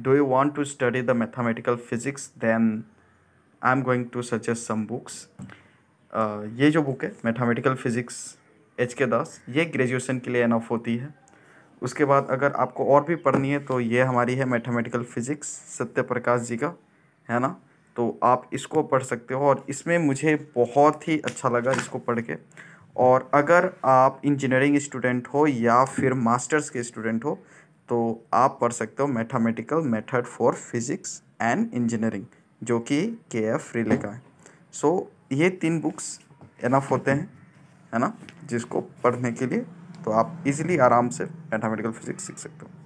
do you want to study the mathematical physics then I am going to suggest some books ये जो book है mathematical physics H के दास ये graduation के लिए एनऑफ होती है उसके बाद अगर आपको और भी पढ़नी है तो ये हमारी है मैथमेटिकल फिजिक्स सत्य प्रकाश जी का है ना तो आप इसको पढ़ सकते हो और इसमें मुझे बहुत ही अच्छा लगा इसको पढ़ के और अगर आप इंजीनियरिंग स्टूडेंट हो या फिर मास्टर्स के स्टूडेंट हो तो आप पढ़ सकते हो mathematical method for physics and engineering जो कि के एफ रिले का है सो so, ये तीन बुक्स एनफ होते हैं है ना जिसको पढ़ने के लिए तो आप इजीली आराम से मैथमेटिकल फिजिक्स सीख सकते हो